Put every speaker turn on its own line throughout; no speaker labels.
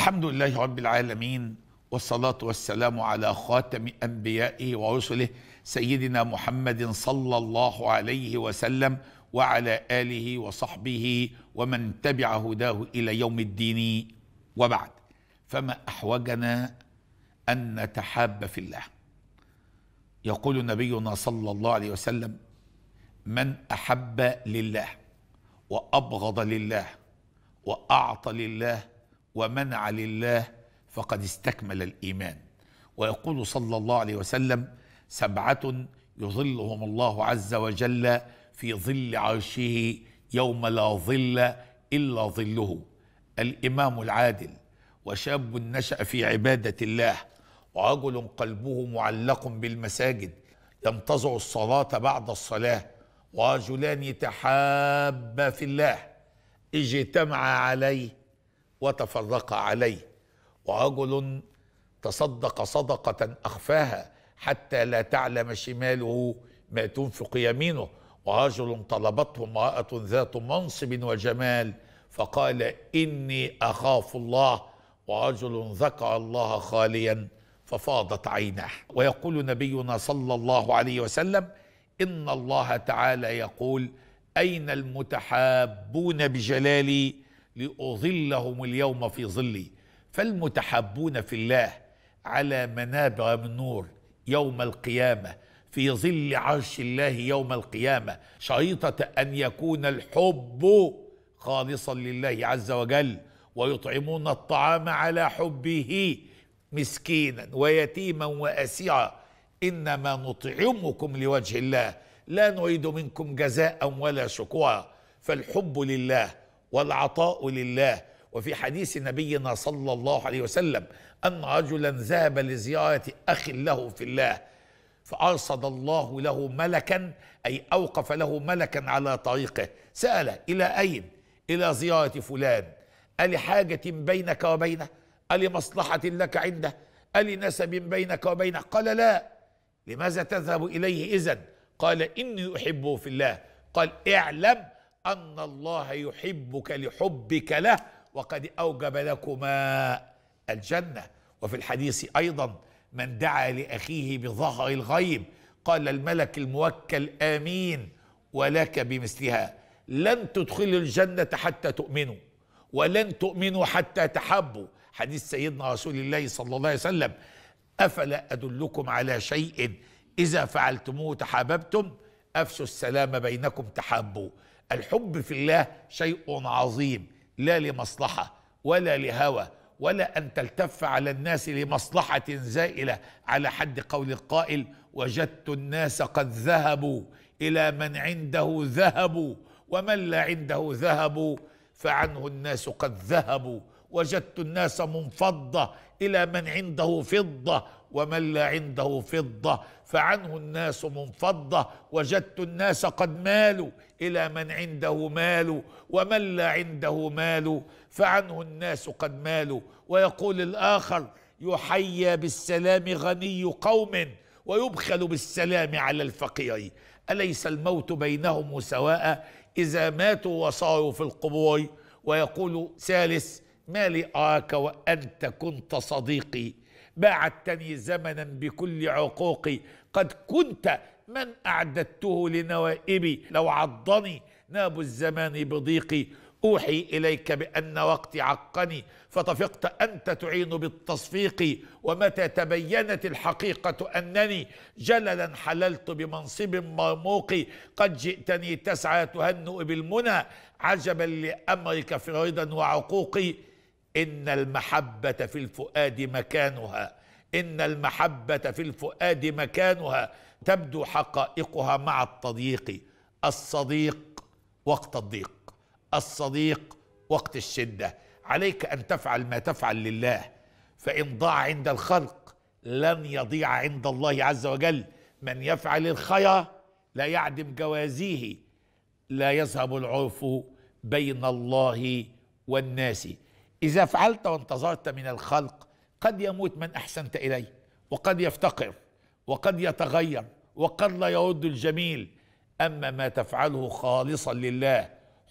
الحمد لله رب العالمين والصلاة والسلام على خاتم أنبيائه ورسله سيدنا محمد صلى الله عليه وسلم وعلى آله وصحبه ومن تبع هداه إلى يوم الدين وبعد فما أحوجنا أن نتحاب في الله يقول نبينا صلى الله عليه وسلم من أحب لله وأبغض لله وأعطى لله ومن على الله فقد استكمل الإيمان ويقول صلى الله عليه وسلم سبعة يظلهم الله عز وجل في ظل عرشه يوم لا ظل إلا ظله الإمام العادل وشاب نشأ في عبادة الله ورجل قلبه معلق بالمساجد ينتظر الصلاة بعد الصلاة ورجلان تحابا في الله اجتمعا عليه وتفرق عليه ورجل تصدق صدقة أخفاها حتى لا تعلم شماله ما تنفق يمينه ورجل طلبته امرأة ذات منصب وجمال فقال إني أخاف الله ورجل ذكر الله خاليا ففاضت عيناه ويقول نبينا صلى الله عليه وسلم إن الله تعالى يقول أين المتحابون بجلالي لأظلهم اليوم في ظلي فالمتحبون في الله على منابر من نور يوم القيامة في ظل عرش الله يوم القيامة شريطة أن يكون الحب خالصا لله عز وجل ويطعمون الطعام على حبه مسكينا ويتيما واسيرا انما نطعمكم لوجه الله لا نريد منكم جزاء ولا شكورا فالحب لله والعطاء لله وفي حديث نبينا صلى الله عليه وسلم أن رجلا ذهب لزيارة أخ له في الله فأرصد الله له ملكا أي أوقف له ملكا على طريقه سأله إلى أين؟ إلى زيارة فلان ألي حاجة بينك وبينه؟ ألي مصلحة لك عنده؟ ألي نسب بينك وبينه؟ قال لا لماذا تذهب إليه إذن؟ قال إني أحبه في الله قال اعلم أن الله يحبك لحبك له وقد أوجب لكما الجنة وفي الحديث أيضا من دعا لأخيه بظهر الغيب قال الملك الموكل آمين ولك بمثلها لن تدخلوا الجنة حتى تؤمنوا ولن تؤمنوا حتى تحبوا حديث سيدنا رسول الله صلى الله عليه وسلم أفلا أدلكم على شيء إذا فعلتموه تحاببتم أفشوا السلام بينكم تحابوا الحب في الله شيء عظيم لا لمصلحة ولا لهوى ولا أن تلتف على الناس لمصلحة زائلة على حد قول القائل وجدت الناس قد ذهبوا إلى من عنده ذهبوا ومن لا عنده ذهبوا فعنه الناس قد ذهبوا وجدت الناس منفضة إلى من عنده فضة ومن لا عنده فضة فعنه الناس منفضة وجدت الناس قد مالوا إلى من عنده مال ومن لا عنده مال فعنه الناس قد مالوا ويقول الآخر يحيى بالسلام غني قوم ويبخل بالسلام على الفقير أليس الموت بينهم سواء إذا ماتوا وصاروا في القبور ويقول ثالث ما لآك وأنت كنت صديقي باعدتني زمنا بكل عقوقي قد كنت من أعددته لنوائبي لو عضني ناب الزمان بضيقي أوحي إليك بأن وقتي عقني فطفقت أنت تعين بالتصفيق ومتى تبينت الحقيقة أنني جللا حللت بمنصب مرموق قد جئتني تسعى تهنئ بالمنى عجبا لأمرك فريدا وعقوقي إن المحبة في الفؤاد مكانها إن المحبة في الفؤاد مكانها تبدو حقائقها مع التضييق الصديق وقت الضيق الصديق وقت الشدة عليك أن تفعل ما تفعل لله فإن ضاع عند الخلق لن يضيع عند الله عز وجل من يفعل الخير لا يعدم جوازيه لا يذهب العرف بين الله والناس إذا فعلت وانتظرت من الخلق قد يموت من أحسنت إليه وقد يفتقر وقد يتغير وقد لا يرد الجميل أما ما تفعله خالصا لله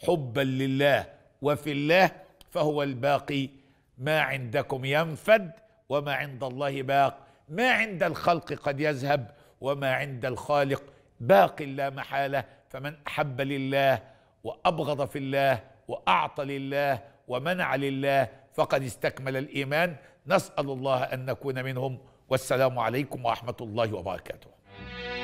حبا لله وفي الله فهو الباقي ما عندكم ينفد وما عند الله باق ما عند الخلق قد يذهب وما عند الخالق باق لا محالة فمن أحب لله وأبغض في الله وأعطى لله ومنع لله فقد استكمل الإيمان نسأل الله أن نكون منهم والسلام عليكم ورحمة الله وبركاته